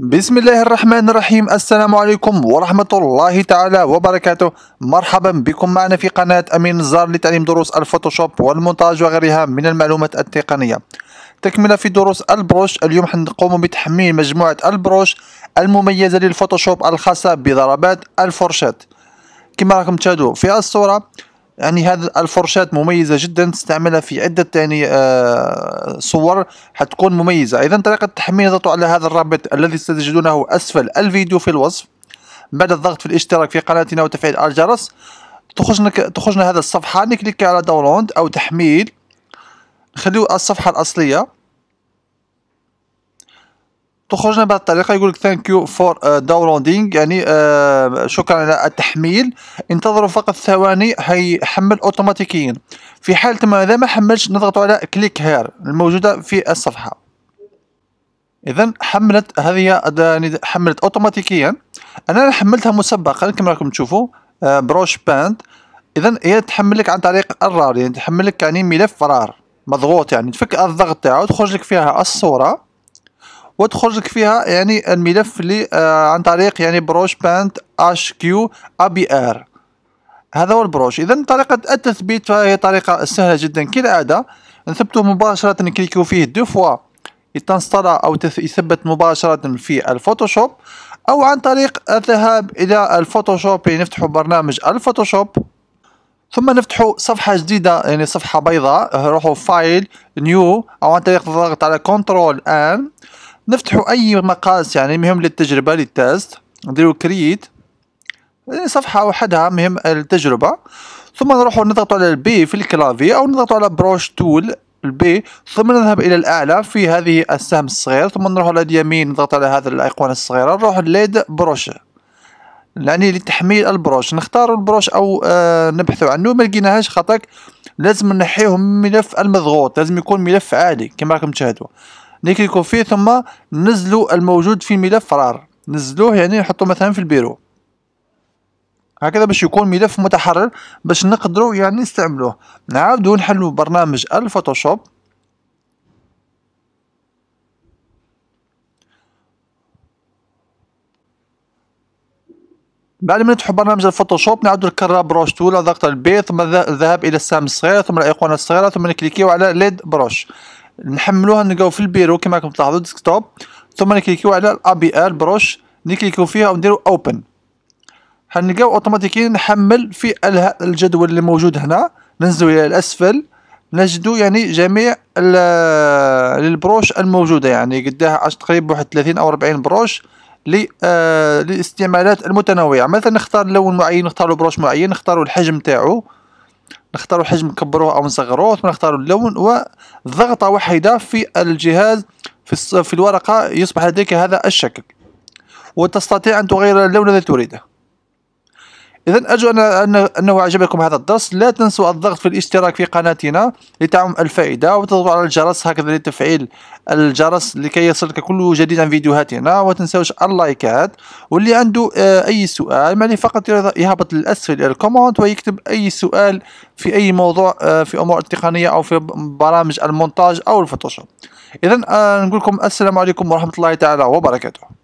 بسم الله الرحمن الرحيم السلام عليكم ورحمة الله تعالى وبركاته مرحبا بكم معنا في قناة أمين الزار لتعليم دروس الفوتوشوب والمونتاج وغيرها من المعلومات التقنية تكملة في دروس البروش اليوم حنقوم بتحميل مجموعة البروش المميزة للفوتوشوب الخاصة بضربات الفرشات كما راكم تشاهدوا في الصورة يعني هذا الفرشات مميزه جدا تستعملها في عده يعني آه، صور حتكون مميزه اذا طريقه التحميل تضغطوا على هذا الرابط الذي ستجدونه اسفل الفيديو في الوصف بعد الضغط في الاشتراك في قناتنا وتفعيل الجرس تخرجنا تخرجنا هذا الصفحه نكليك على داونلود او تحميل نخليو الصفحه الاصليه تخرجنا بهذه الطريقه يقول لك ثانك يو فور داونلودينغ يعني آه شكرا على التحميل انتظروا فقط ثواني حمل اوتوماتيكيا في حال ما اذا ما حملش نضغط على كليك هير الموجوده في الصفحه اذا حملت هذه يعني حملت اوتوماتيكيا انا حملتها مسبقا كما راكم تشوفوا بروش آه، باند اذا هي تحمل لك عن طريق الرار يعني تحمل لك يعني ملف رار مضغوط يعني تفك الضغط تاعو تخرج لك فيها الصوره وتخرج لك فيها يعني الملف اللي آه عن طريق يعني بروش باند اش كيو ابي ار هذا هو البروش اذا طريقه التثبيت فهي طريقه سهله جدا كالعاده نثبته مباشره نكليكو فيه دو فوا يتنسطر او يثبت مباشره في الفوتوشوب او عن طريق الذهاب الى الفوتوشوب يعني نفتح برنامج الفوتوشوب ثم نفتح صفحة جديدة يعني صفحة بيضاء نروحوا فايل نيو أو عن طريق الضغط على كنترول آن نفتحوا اي مقاس يعني مهم للتجربه للتست نديروا كرييت يعني صفحه وحدها مهم التجربه ثم نروحوا نضغطوا على البي في الكلافي او نضغطوا على بروش تول البي ثم نذهب الى الاعلى في هذه السهم الصغير ثم نروح على اليمين نضغط على هذا الايقونه الصغيره نروح ليد بروش يعني لتحميل البروش نختار البروش او آه نبحث عنه ما لقيناهاش خطاك لازم نحيهم من ملف المضغوط لازم يكون ملف عادي كما راكم تشاهدوا نكليكو فيه ثم نزلوا الموجود في ملف رار نزلوه يعني نحطو مثلا في البيرو هكذا باش يكون ملف متحرر باش نقدروا يعني نستعملوه نعاودو نحلو برنامج الفوتوشوب بعد ما نفتح برنامج الفوتوشوب نعاودو الكرة بروش تولى ضغط البي ثم الذهاب الى السهم الصغير ثم الايقونة الصغيرة ثم نكليكيو على ليد بروش نحملوها نلقاو في البيرو كيما راكم تلاحظوا ديسكتوب ثم نكليكيو على الابي ال بروش نكليكيو فيها ونديرو اوبن هنلقاو اوتوماتيكيا نحمل في الجدول اللي موجود هنا ننزلو الى الاسفل نجدو يعني جميع البروش الموجوده يعني قداها تقريبا واحد 30 او 40 بروش للاستعمالات آه، المتنوعه مثلا نختار لون معين نختار بروش معين نختارو الحجم تاعو نختار حجم نكبروه او نصغروه ثم نختار اللون وضغطه واحده في الجهاز في, في الورقه يصبح لديك هذا الشكل وتستطيع ان تغير اللون الذي تريده إذا أرجو أن أنه أعجبكم هذا الدرس لا تنسوا الضغط في الاشتراك في قناتنا لتعم الفائدة وتضغطوا على الجرس هكذا لتفعيل الجرس لكي يصلك كل جديد عن فيديوهاتنا وتنسوش اللايكات واللي عنده آه، أي سؤال يعني فقط يهبط للأسفل الكومنت ويكتب أي سؤال في أي موضوع آه، في أمور التقنية أو في برامج المونتاج أو الفوتوشوب إذا آه، نقول لكم السلام عليكم ورحمة الله تعالى وبركاته